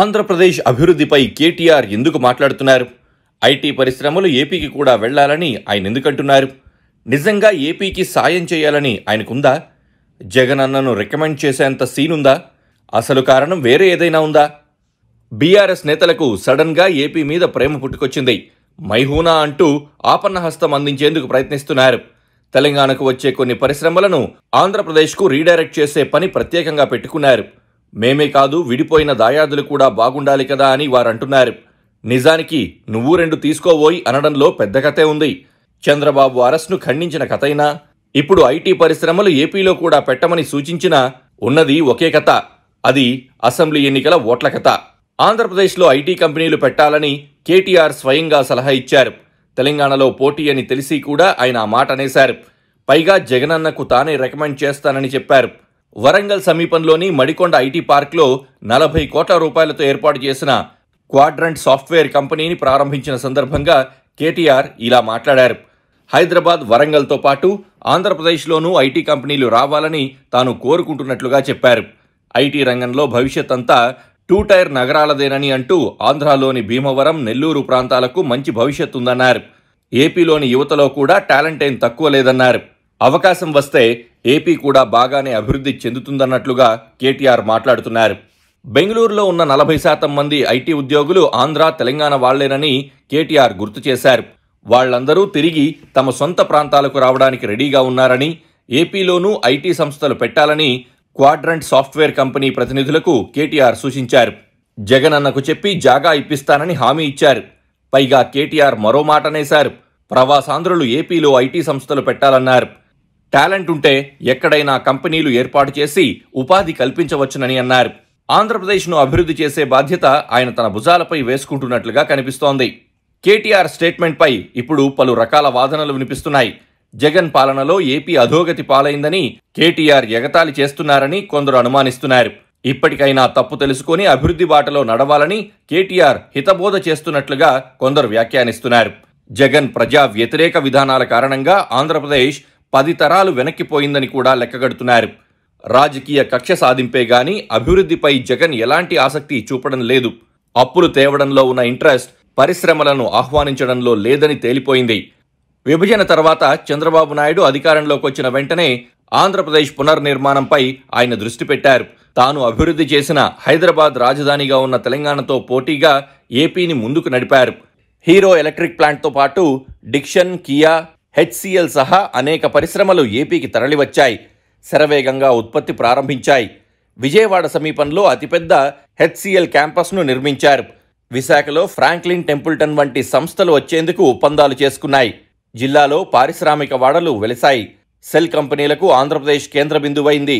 ఆంధ్రప్రదేశ్ అభివృద్ధిపై కేటీఆర్ ఎందుకు మాట్లాడుతున్నారు ఐటీ పరిశ్రమలు ఏపీకి కూడా వెళ్లాలని ఆయన ఎందుకంటున్నారు నిజంగా ఏపీకి సాయం చేయాలని ఆయనకుందా జగన్ అన్నను రికమెండ్ చేసేంత సీన్ ఉందా అసలు కారణం వేరే ఏదైనా ఉందా బీఆర్ఎస్ నేతలకు సడన్గా ఏపీ మీద ప్రేమ పుట్టుకొచ్చింది మైహూనా అంటూ ఆపన్న హస్తం అందించేందుకు ప్రయత్నిస్తున్నారు తెలంగాణకు వచ్చే కొన్ని పరిశ్రమలను ఆంధ్రప్రదేశ్కు రీడైరెక్ట్ చేసే పని ప్రత్యేకంగా పెట్టుకున్నారు మేమే కాదు విడిపోయిన దాయాదులు కూడా బాగుండాలి కదా అని వారంటున్నారు నిజానికి నువ్వు రెండు తీసుకోబోయి అనడంలో పెద్ద కథే ఉంది చంద్రబాబు అరెస్ట్ను ఖండించిన కథైనా ఇప్పుడు ఐటీ పరిశ్రమలు ఏపీలో కూడా పెట్టమని సూచించిన ఉన్నది ఒకే కథ అది అసెంబ్లీ ఎన్నికల ఓట్ల కథ ఆంధ్రప్రదేశ్లో ఐటీ కంపెనీలు పెట్టాలని కేటీఆర్ స్వయంగా సలహా ఇచ్చారు తెలంగాణలో పోటీ అని తెలిసి కూడా ఆయన మాట అనేశారు పైగా జగనన్నకు తానే రికమెండ్ చేస్తానని చెప్పారు వరంగల్ సమీపంలోని మడికొండ ఐటీ పార్క్లో నలభై కోట్ల రూపాయలతో ఏర్పాటు చేసిన క్వాడ్రంట్ సాఫ్ట్వేర్ కంపెనీని ప్రారంభించిన సందర్భంగా కేటీఆర్ ఇలా మాట్లాడారు హైదరాబాద్ వరంగల్తో పాటు ఆంధ్రప్రదేశ్లోనూ ఐటీ కంపెనీలు రావాలని తాను కోరుకుంటున్నట్లుగా చెప్పారు ఐటీ రంగంలో భవిష్యత్ అంతా టూ టైర్ నగరాలదేనని అంటూ ఆంధ్రాలోని భీమవరం నెల్లూరు ప్రాంతాలకు మంచి భవిష్యత్ ఉందన్నారు ఏపీలోని యువతలో కూడా టాలెంట్ ఏం తక్కువ లేదన్నారు అవకాశం వస్తే ఏపీ కూడా బాగానే అభివృద్ధి చెందుతుందన్నట్లుగా కేటీఆర్ మాట్లాడుతున్నారు బెంగళూరులో ఉన్న నలభై శాతం మంది ఐటీ ఉద్యోగులు ఆంధ్ర తెలంగాణ వాళ్లేనని కేటీఆర్ గుర్తు చేశారు వాళ్లందరూ తిరిగి తమ సొంత ప్రాంతాలకు రావడానికి రెడీగా ఉన్నారని ఏపీలోనూ ఐటీ సంస్థలు పెట్టాలని క్వాడ్రంట్ సాఫ్ట్వేర్ కంపెనీ ప్రతినిధులకు కేటీఆర్ సూచించారు జగనన్నకు చెప్పి జాగా ఇప్పిస్తానని హామీ ఇచ్చారు పైగా కేటీఆర్ మరో మాటనేశారు ప్రవాసాంధ్రులు ఏపీలో ఐటీ సంస్థలు పెట్టాలన్నారు టాలెంట్ ఉంటే ఎక్కడైనా కంపెనీలు ఏర్పాటు చేసి ఉపాధి కల్పించవచ్చునని అన్నారు ఆంధ్రప్రదేశ్ను అభివృద్ధి చేసే బాధ్యత ఆయన తన భుజాలపై వేసుకుంటున్నట్లుగా కనిపిస్తోంది కేటీఆర్ స్టేట్మెంట్పై ఇప్పుడు పలు రకాల వాదనలు వినిపిస్తున్నాయి జగన్ పాలనలో ఏపీ అధోగతి పాలైందని కేటీఆర్ ఎగతాళి చేస్తున్నారని కొందరు అనుమానిస్తున్నారు ఇప్పటికైనా తప్పు తెలుసుకొని అభివృద్ధి బాటలో నడవాలని కేటీఆర్ హితబోధ చేస్తున్నట్లుగా కొందరు వ్యాఖ్యానిస్తున్నారు జగన్ ప్రజా వ్యతిరేక విధానాల కారణంగా ఆంధ్రప్రదేశ్ పది తరాలు వెనక్కిపోయిందని కూడా లెక్కగడుతున్నారు రాజకీయ కక్ష సాధింపే గాని అభివృద్ధిపై జగన్ ఎలాంటి ఆసక్తి చూపడం లేదు అప్పులు తేవడంలో ఉన్న ఇంట్రెస్ట్ పరిశ్రమలను ఆహ్వానించడంలో లేదని తేలిపోయింది విభజన తర్వాత చంద్రబాబు నాయుడు అధికారంలోకి వచ్చిన వెంటనే ఆంధ్రప్రదేశ్ పునర్నిర్మాణంపై ఆయన దృష్టి పెట్టారు తాను అభివృద్ధి చేసిన హైదరాబాద్ రాజధానిగా ఉన్న తెలంగాణతో పోటీగా ఏపీని ముందుకు నడిపారు హీరో ఎలక్ట్రిక్ ప్లాంట్తో పాటు డిక్షన్ కియా హెచ్సిఎల్ సహా అనేక పరిశ్రమలు ఏపీకి తరలివచ్చాయి శరవేగంగా ఉత్పత్తి ప్రారంభించాయి విజయవాడ సమీపంలో అతిపెద్ద హెచ్సిఎల్ క్యాంపస్ను నిర్మించారు విశాఖలో ఫ్రాంక్లిన్ టెంపుల్టన్ వంటి సంస్థలు వచ్చేందుకు ఒప్పందాలు చేసుకున్నాయి జిల్లాలో పారిశ్రామిక వాడలు వెలిశాయి సెల్ కంపెనీలకు ఆంధ్రప్రదేశ్ కేంద్ర బిందువైంది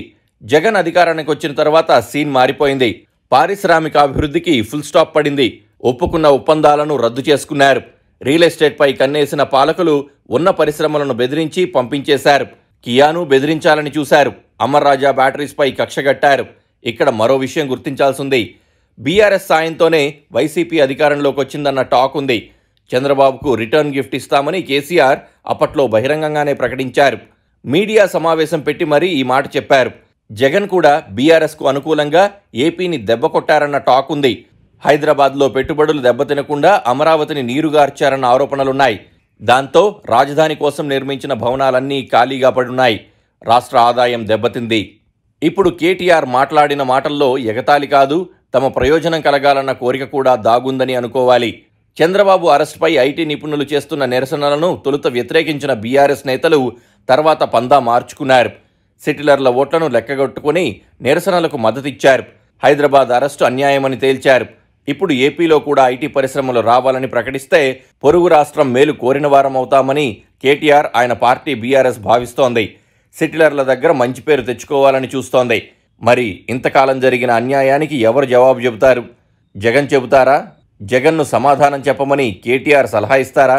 జగన్ అధికారానికి వచ్చిన తర్వాత సీన్ మారిపోయింది పారిశ్రామిక అభివృద్ధికి ఫుల్ స్టాప్ పడింది ఒప్పుకున్న ఒప్పందాలను రద్దు చేసుకున్నారు రియల్ ఎస్టేట్పై కన్నేసిన పాలకులు ఉన్న పరిశ్రమలను బెదిరించి పంపించేశారు కియాను బెదిరించాలని చూశారు అమర్ రాజా బ్యాటరీస్పై కక్షగట్టారు ఇక్కడ మరో విషయం గుర్తించాల్సింది బీఆర్ఎస్ సాయంతోనే వైసీపీ అధికారంలోకి వచ్చిందన్న టాక్ ఉంది చంద్రబాబుకు రిటర్న్ గిఫ్ట్ ఇస్తామని కేసీఆర్ అప్పట్లో బహిరంగంగానే ప్రకటించారు మీడియా సమావేశం పెట్టి మరీ ఈ మాట చెప్పారు జగన్ కూడా బీఆర్ఎస్కు అనుకూలంగా ఏపీని దెబ్బ కొట్టారన్న టాక్ ఉంది హైదరాబాద్లో పెట్టుబడులు దెబ్బతినకుండా అమరావతిని నీరుగార్చారన్న ఆరోపణలున్నాయి దాంతో రాజధాని కోసం నిర్మించిన భవనాలన్నీ ఖాళీగా పడున్నాయి రాష్ట్ర ఆదాయం దెబ్బతింది ఇప్పుడు కేటీఆర్ మాట్లాడిన మాటల్లో ఎగతాళి కాదు తమ ప్రయోజనం కలగాలన్న కోరిక కూడా దాగుందని అనుకోవాలి చంద్రబాబు అరెస్టుపై ఐటీ నిపుణులు చేస్తున్న నిరసనలను తొలుత వ్యతిరేకించిన బీఆర్ఎస్ నేతలు తర్వాత పందా మార్చుకున్నారు సెటిలర్ల ఓట్లను లెక్కగొట్టుకుని నిరసనలకు మద్దతిచ్చారు హైదరాబాద్ అరెస్టు అన్యాయమని తేల్చారు ఇప్పుడు ఏపీలో కూడా ఐటీ పరిశ్రమలు రావాలని ప్రకటిస్తే పొరుగు రాష్ట్రం మేలు కోరిన వారం అవుతామని కేటీఆర్ ఆయన పార్టీ బీఆర్ఎస్ భావిస్తోంది సెటిలర్ల దగ్గర మంచి పేరు తెచ్చుకోవాలని చూస్తోంది మరి ఇంతకాలం జరిగిన అన్యాయానికి ఎవరు జవాబు చెబుతారు జగన్ చెబుతారా జగన్ను సమాధానం చెప్పమని కేటీఆర్ సలహా ఇస్తారా